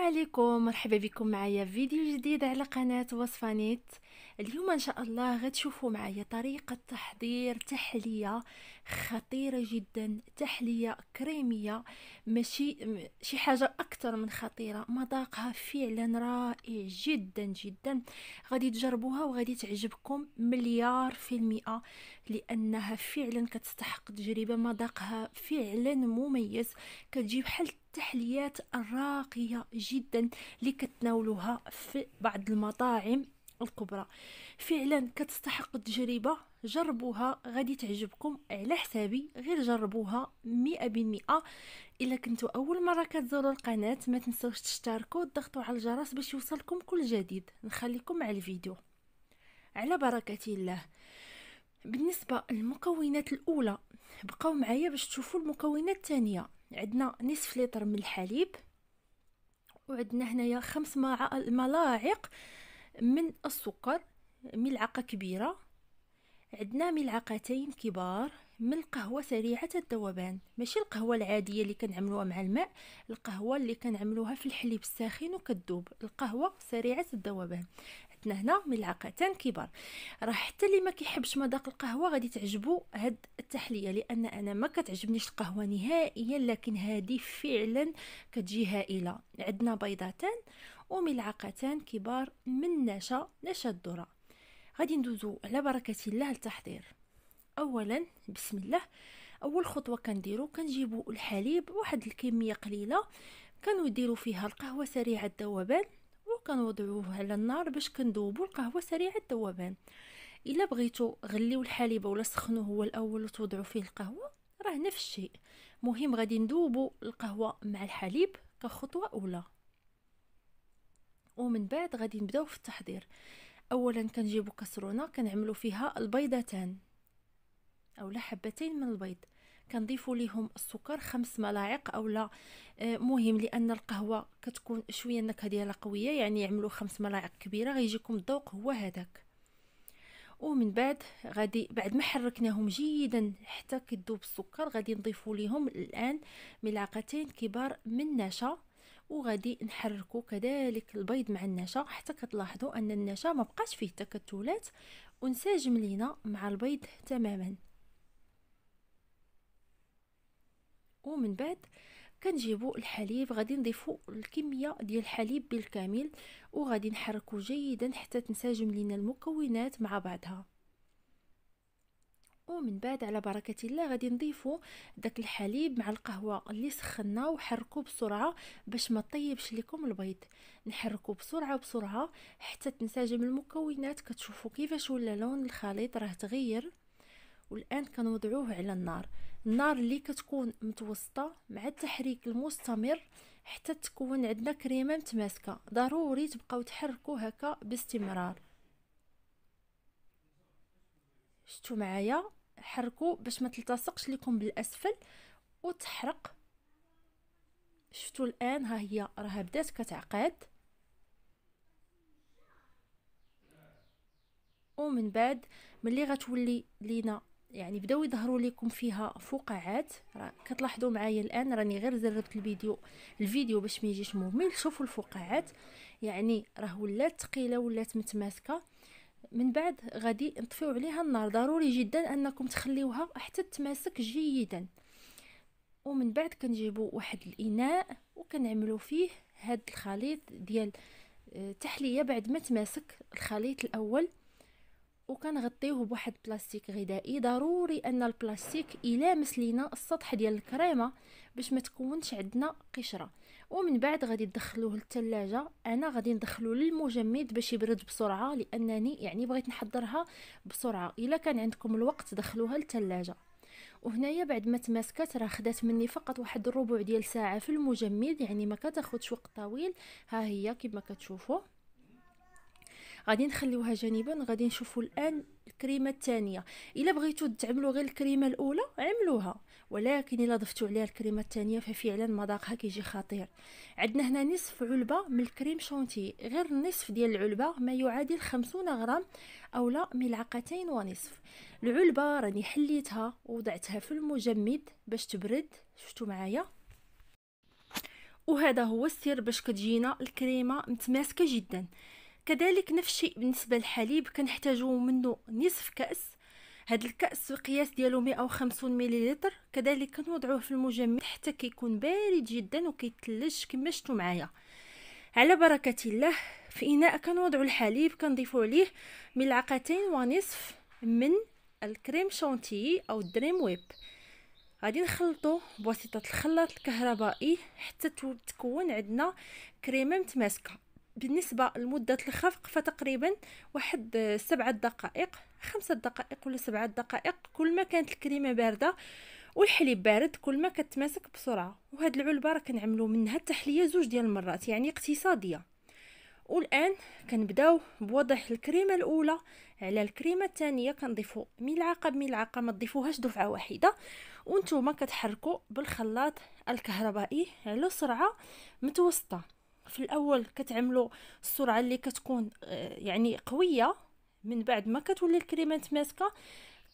عليكم مرحبا بكم معايا في فيديو جديد على قناه وصفانيت اليوم ان شاء الله غتشوفوا معايا طريقه تحضير تحليه خطيره جدا تحليه كريميه ماشي شي حاجه اكثر من خطيره مذاقها فعلا رائع جدا جدا غادي تجربوها وغادي تعجبكم مليار في المئه لانها فعلا كتستحق تجربه مذاقها فعلا مميز كتجيب بحال التحليات الراقيه جدا اللي كتناولوها في بعض المطاعم الكبرى فعلا كتستحق التجربة جربوها غادي تعجبكم على حسابي غير جربوها مئة بالمئة إلا كنتو أول مرة كتزوروا القناة ما تنسوش تشتركوا وتضغطوا على الجرس باش يوصلكم كل جديد نخليكم مع الفيديو على بركة الله بالنسبة للمكونات الأولى بقاو معايا باش تشوفوا المكونات الثانية عندنا نصف لتر من الحليب وعندنا هنايا خمس ملاعق من السكر ملعقة كبيرة عندنا ملعقتين كبار من القهوة سريعة الذوبان ماشي القهوة العادية اللي كنعملوها مع الماء القهوة اللي كنعملوها في الحليب الساخن وكتذوب القهوة سريعة الذوبان حطنا هنا ملعقتان كبار راه حتى اللي ما كيحبش مذاق القهوه غادي تعجبو هاد التحليه لان انا ما كتعجبنيش القهوه نهائيا لكن هادي فعلا كتجي هائله عندنا بيضتان وملعقتان كبار من نشا نشا الذره غادي ندوزو على بركه الله التحضير اولا بسم الله اول خطوه كنديرو كنجيبو الحليب واحد الكميه قليله كنديرو فيها القهوه سريعه الذوبان كنوضعوه على النار باش كندوبو القهوه سريعه الذوبان الا بغيتو غليو الحليب ولا سخنوه هو الاول وتوضعوا فيه القهوه راه نفس الشيء مهم غادي ندوبو القهوه مع الحليب كخطوه اولى ومن بعد غادي نبداو في التحضير اولا كنجيبو كسرونه كنعملو فيها البيضتان اولا حبتين من البيض كنضيفوا ليهم السكر خمس ملاعق اولا آه، مهم لان القهوه كتكون شويه النكهه ديالها قويه يعني يعملوا خمس ملاعق كبيره غيجيكم الذوق هو هذاك ومن بعد غادي بعد ما حركناهم جيدا حتى كيذوب السكر غادي نضيفوا ليهم الان ملعقتين كبار من النشا وغادي نحركوا كذلك البيض مع النشا حتى كتلاحظوا ان النشا ما بقاش فيه تكتلات وانسجم لينا مع البيض تماما ومن بعد كنجيبو الحليب غادي نضيفو الكميه ديال الحليب بالكامل وغادي نحركو جيدا حتى تنسجم لينا المكونات مع بعضها ومن بعد على بركه الله غادي نضيفو داك الحليب مع القهوه اللي سخنا وحركوه بسرعه باش ما طيبش لكم البيض نحركو بسرعه بسرعه حتى تنسجم المكونات كتشوفوا كيفاش ولا لون الخليط راه تغير والان كنوضعوه على النار النار اللي كتكون متوسطه مع التحريك المستمر حتى تكون عندنا كريمه متماسكه ضروري تبقاو تحركوا هكا باستمرار شتو معايا حركوا باش ما تلتصقش لكم بالاسفل وتحرق شفتوا الان ها هي راها بدات كتعقد ومن بعد ملي غتولي لينا يعني بداو يظهروا لكم فيها فقاعات راه كتلاحظوا معايا الان راني غير زربت الفيديو الفيديو باش ما يجيش مهمل شوفوا الفقاعات يعني راه ولات ثقيله ولات متماسكه من بعد غادي نطفيو عليها النار ضروري جدا انكم تخليوها حتى تماسك جيدا ومن بعد كنجيبوا واحد الاناء وكنعملوا فيه هاد الخليط ديال آه، تحليه بعد ما تماسك الخليط الاول وكنغطيوه بواحد بلاستيك غذائي ضروري ان البلاستيك يلامس لينا السطح ديال الكريمه باش ما تكونش عندنا قشره ومن بعد غادي ندخلوه للثلاجه انا غادي ندخلو للمجمد باش يبرد بسرعه لانني يعني بغيت نحضرها بسرعه الا كان عندكم الوقت دخلوها للثلاجه وهنايا بعد ما تماسكات راه خدات مني فقط واحد الربع ديال ساعه في المجمد يعني ما كتاخذش وقت طويل ها هي كما كتشوفوا غادي نخليوها جانبا غادي نشوفوا الان الكريمه الثانيه الا بغيتو تعملوا غير الكريمه الاولى عملوها ولكن الا ضفتوا عليها الكريمه الثانيه ففعلا مذاقها كيجي خطير عندنا هنا نصف علبه من الكريم شونتي غير النصف ديال العلبه ما يعادل 50 غرام او لا ملعقتين ونصف العلبه راني حليتها ووضعتها في المجمد باش تبرد شفتوا معايا وهذا هو السر باش كتجينا الكريمه متماسكه جدا كذلك نفس الشيء بالنسبه للحليب كنحتاجو منه نصف كاس هاد الكاس القياس ديالو 150 مليلتر كذلك كنوضعوه في المجمد حتى كيكون بارد جدا وكيتلج كما شفتوا معايا على بركه الله في اناء كنوضعوا الحليب كنضيفوا عليه ملعقتين ونصف من الكريم شونتي او دريم ويب غادي نخلطو بواسطه الخلاط الكهربائي حتى تكون عندنا كريمه متماسكه بالنسبة لمدة الخفق فتقريبا واحد سبعة دقائق خمسة دقائق ولا سبعة دقائق كل ما كانت الكريمة باردة والحليب بارد كل ما كتماسك بسرعة وهاد العلبة راه كنعملو منها التحلية زوج ديال المرات يعني اقتصادية والان كنبداو بوضع الكريمه الاولى على الكريمه الثانيه كنضيفوا ملعقه بملعقه ما تضيفوهاش دفعه واحده وانتم كتحركوا بالخلاط الكهربائي على سرعه متوسطه في الاول كتعملوا السرعه اللي كتكون آه، يعني قويه من بعد ما كتولي الكريمه ماسكه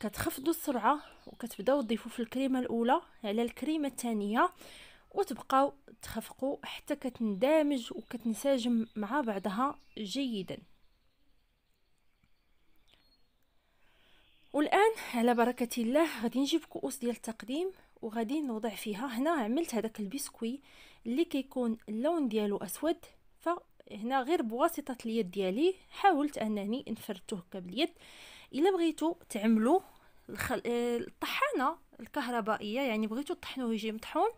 كتخفضوا السرعه وكتبداو تضيفوا في الكريمه الاولى على الكريمه الثانيه وتبقاو تخفقوا حتى كتندمج وكتنسجم مع بعضها جيدا والان على بركه الله غادي نجيب كؤوس ديال التقديم وغادي نوضع فيها هنا عملت هذاك البسكوي اللي كيكون اللون ديالو اسود فهنا غير بواسطه اليد ديالي حاولت انني نفردته هكا باليد الا بغيتو تعملوا الطحانه الكهربائيه يعني بغيتو تطحنوه يجي مطحون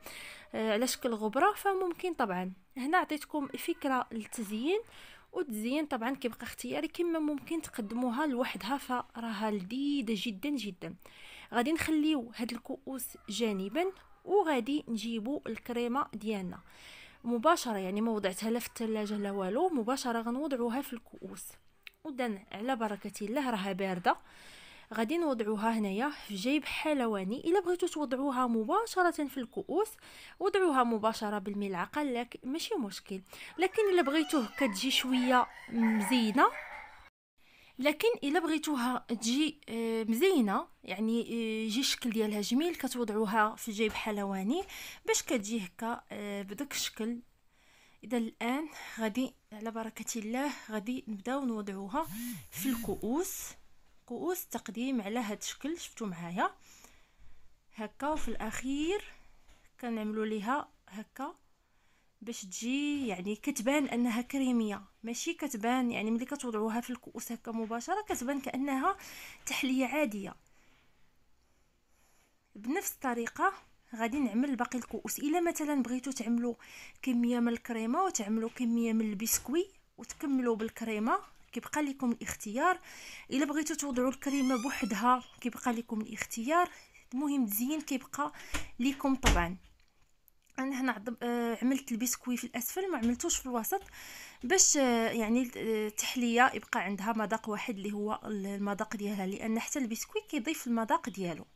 آه، على شكل غبره فممكن طبعا هنا عطيتكم فكره للتزيين والتزيين طبعا كيبقى اختياري كما ممكن تقدموها لوحدها فراها لذيذه جدا جدا غادي نخليو هاد الكؤوس جانبا وغادي نجيبو الكريمه ديالنا مباشره يعني ما وضعتها لا في الثلاجه لا والو مباشره غنوضعوها في الكؤوس ودن على بركه الله راها بارده غادي نوضعوها هنايا في جيب حلواني الا بغيتو توضعوها مباشره في الكؤوس وضعوها مباشره بالملعقه لك ماشي مشكل لكن الا بغيتوه كتجي شويه مزينه لكن الا بغيتوها تجي آه، مزينه يعني آه، يجي الشكل ديالها جميل كتوضعوها في جيب حلواني باش كتجي هكا آه، بداك الشكل اذا الان غادي على بركه الله غادي نبداو نوضعوها في الكؤوس كؤوس تقديم على هذا الشكل شفتوا معايا هكا وفي الاخير كنعملوا ليها هكا باش تجي يعني كتبان انها كريميه ماشي كتبان يعني ملي كتوضعوها في الكؤوس هكا مباشره كتبان كانها تحليه عاديه بنفس الطريقه غادي نعمل باقي الكؤوس الا مثلا بغيتو تعملوا كميه من الكريمه وتعملوا كميه من البسكوي وتكملوا بالكريمه كيبقى لكم الاختيار الا بغيتو توضعوا الكريمه بوحدها كيبقى لكم الاختيار المهم تزين كيبقى لكم طبعا انا هنا آه، عملت البسكوي في الاسفل ما عملتوش في الوسط باش آه، يعني آه، التحليه يبقى عندها مذاق واحد اللي هو المذاق ديالها لان حتى البسكوي كيضيف المذاق ديالو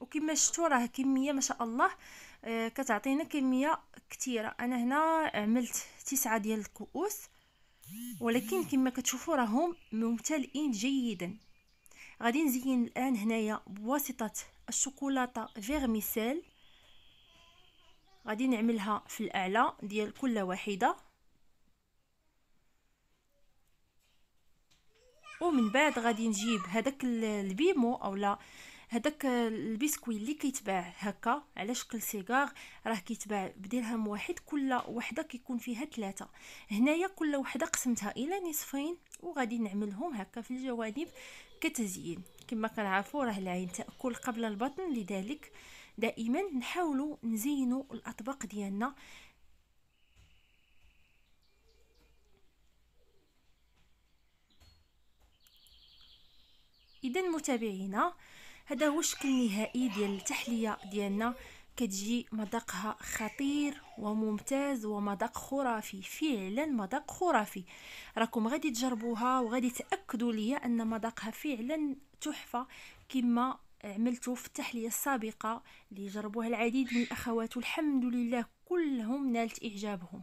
وكما شفتوا راه كميه ما شاء الله كتعطينا كميه كثيره انا هنا عملت تسعة ديال الكؤوس ولكن كما كتشوفوا راهم ممتلئين جيدا غادي نزين الان هنايا بواسطه الشوكولاته فيرميسيل غادي نعملها في الاعلى ديال كل واحده ومن بعد غادي نجيب هذاك البيمو اولا هذاك البسكوي اللي كيتباع هكا على شكل سيجار راه كيتباع بدرهم واحد كل وحده كيكون فيها ثلاثه هنايا كل وحده قسمتها الى نصفين وغادي نعملهم هكا في الجوانب كتزيين كما كنعرفوا راه العين تاكل قبل البطن لذلك دائما نحاولوا نزينوا الاطباق ديالنا اذا متابعينا هذا هو الشكل النهائي ديال التحليه ديالنا كتجي مذاقها خطير وممتاز ومذاق خرافي فعلا مذاق خرافي راكم غادي تجربوها وغادي تاكدوا ليا ان مذاقها فعلا تحفه كما عملته في التحليه السابقه اللي جربوها العديد من الاخوات والحمد لله كلهم نالت اعجابهم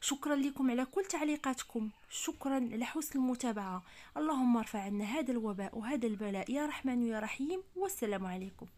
شكرا لكم على كل تعليقاتكم شكرا لحسن المتابعه اللهم ارفع عنا هذا الوباء وهذا البلاء يا رحمن يا رحيم والسلام عليكم